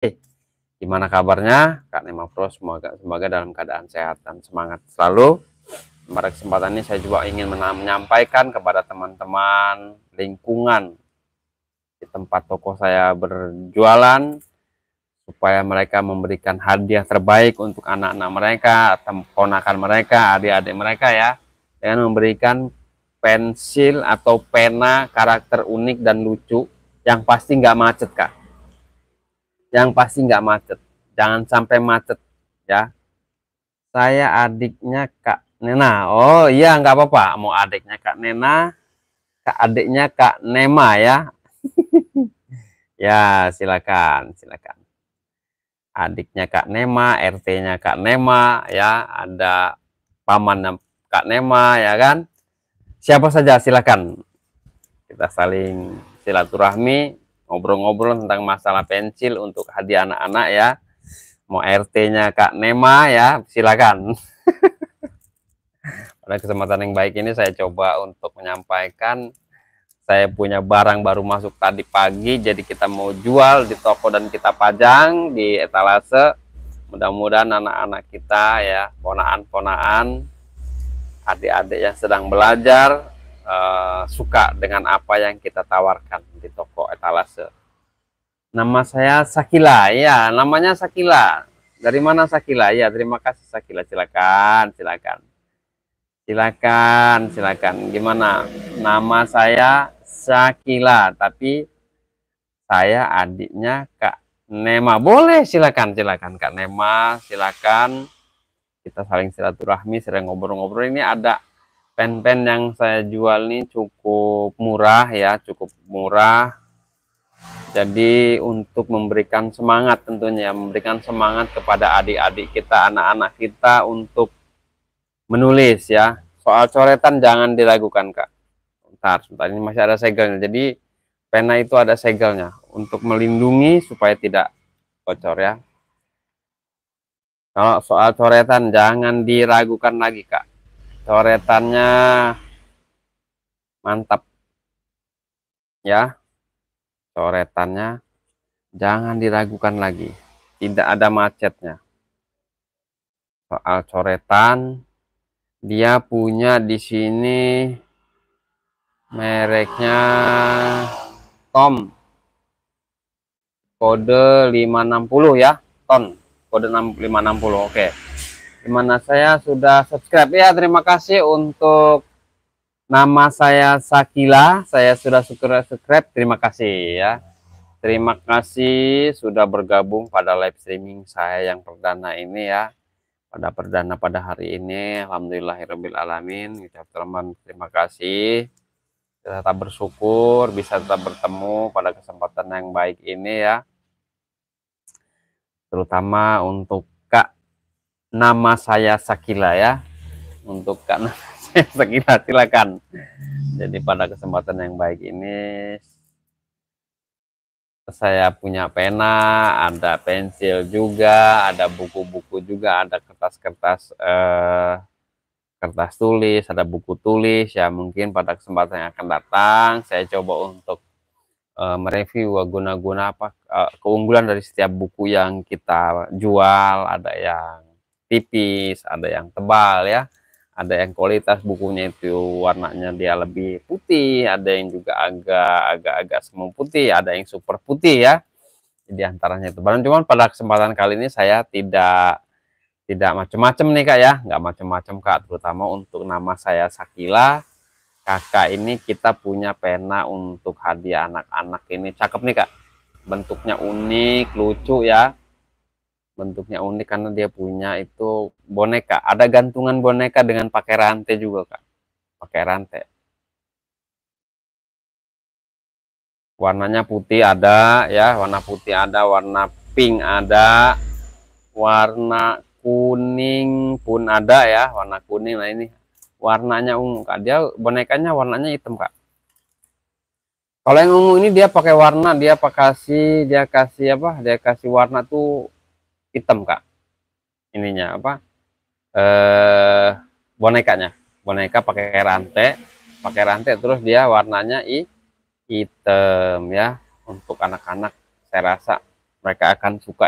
Eh, gimana kabarnya Kak Nema Pro semoga semoga dalam keadaan sehat dan semangat selalu pada kesempatan ini saya juga ingin menyampaikan kepada teman-teman lingkungan di tempat toko saya berjualan supaya mereka memberikan hadiah terbaik untuk anak-anak mereka, ponakan mereka, adik-adik mereka ya dengan memberikan pensil atau pena karakter unik dan lucu yang pasti nggak macet kak yang pasti nggak macet jangan sampai macet ya saya adiknya Kak Nena oh iya nggak apa-apa mau adiknya Kak Nena Kak adiknya Kak Nema ya ya silakan silakan adiknya Kak Nema RT-nya Kak Nema ya ada paman Kak Nema ya kan siapa saja silakan kita saling silaturahmi ngobrol-ngobrol tentang masalah pensil untuk hadiah anak-anak ya. Mau RT-nya Kak Nema ya, silakan. Pada kesempatan yang baik ini saya coba untuk menyampaikan saya punya barang baru masuk tadi pagi jadi kita mau jual di toko dan kita pajang di etalase mudah-mudahan anak-anak kita ya ponaan-ponaan adik-adik yang sedang belajar uh, suka dengan apa yang kita tawarkan di toko etalase. Nama saya Sakila, ya namanya Sakila. Dari mana Sakila? Ya terima kasih Sakila, silakan, silakan. Silakan, silakan. Gimana? Nama saya Sakila, tapi saya adiknya Kak Nema. Boleh, silakan, silakan Kak Nema, silakan. Kita saling silaturahmi, sering ngobrol-ngobrol. Ini ada pen-pen yang saya jual nih cukup murah ya, cukup murah jadi untuk memberikan semangat tentunya, memberikan semangat kepada adik-adik kita, anak-anak kita untuk menulis ya. Soal coretan jangan diragukan kak. Bentar, bentar ini masih ada segelnya. Jadi pena itu ada segelnya untuk melindungi supaya tidak bocor ya. Kalau soal coretan jangan diragukan lagi kak. Coretannya mantap ya coretannya jangan diragukan lagi tidak ada macetnya soal coretan dia punya di sini mereknya Tom kode 560 ya ton kode 560 oke okay. dimana saya sudah subscribe ya terima kasih untuk Nama saya Sakila, saya sudah subscribe. Terima kasih ya. Terima kasih sudah bergabung pada live streaming saya yang perdana ini ya. Pada perdana pada hari ini, alhamdulillahirabbil alamin. teman terima kasih. Kita tetap bersyukur bisa tetap bertemu pada kesempatan yang baik ini ya. Terutama untuk Kak nama saya Sakila ya. Untuk Kak sekilas silakan. Jadi pada kesempatan yang baik ini saya punya pena, ada pensil juga, ada buku-buku juga, ada kertas-kertas eh, kertas tulis, ada buku tulis ya mungkin pada kesempatan yang akan datang saya coba untuk eh, mereview guna-guna apa eh, keunggulan dari setiap buku yang kita jual, ada yang tipis, ada yang tebal ya ada yang kualitas bukunya itu warnanya dia lebih putih, ada yang juga agak agak agak semu putih, ada yang super putih ya. Di antaranya itu. Barang cuman pada kesempatan kali ini saya tidak tidak macam-macam nih Kak ya, nggak macam-macam Kak, terutama untuk nama saya Sakila. Kakak ini kita punya pena untuk hadiah anak-anak ini. Cakep nih Kak. Bentuknya unik, lucu ya bentuknya unik karena dia punya itu boneka ada gantungan boneka dengan pakai rantai juga kak pakai rantai warnanya putih ada ya warna putih ada warna pink ada warna kuning pun ada ya warna kuning nah ini warnanya ungu kak dia bonekanya warnanya hitam kak kalau yang ungu ini dia pakai warna dia pakai kasih dia kasih apa dia kasih warna tuh hitam kak ininya apa eh bonekanya boneka pakai rantai pakai rantai terus dia warnanya i hitam ya untuk anak-anak saya rasa mereka akan suka